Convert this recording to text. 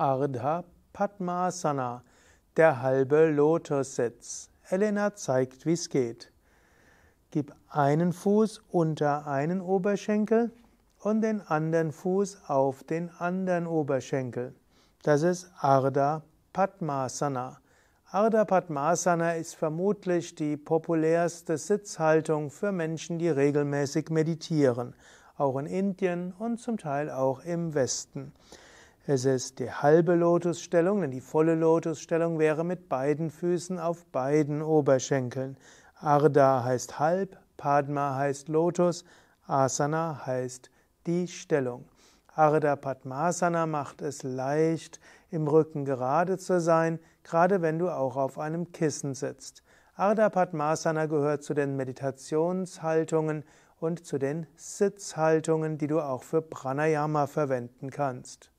Ardha Padmasana, der halbe Lotussitz. Elena zeigt, wie es geht. Gib einen Fuß unter einen Oberschenkel und den anderen Fuß auf den anderen Oberschenkel. Das ist Ardha Padmasana. Ardha Padmasana ist vermutlich die populärste Sitzhaltung für Menschen, die regelmäßig meditieren, auch in Indien und zum Teil auch im Westen. Es ist die halbe Lotusstellung, denn die volle Lotusstellung wäre mit beiden Füßen auf beiden Oberschenkeln. Arda heißt halb, Padma heißt Lotus, Asana heißt die Stellung. Arda Padmasana macht es leicht, im Rücken gerade zu sein, gerade wenn du auch auf einem Kissen sitzt. Arda Padmasana gehört zu den Meditationshaltungen und zu den Sitzhaltungen, die du auch für Pranayama verwenden kannst.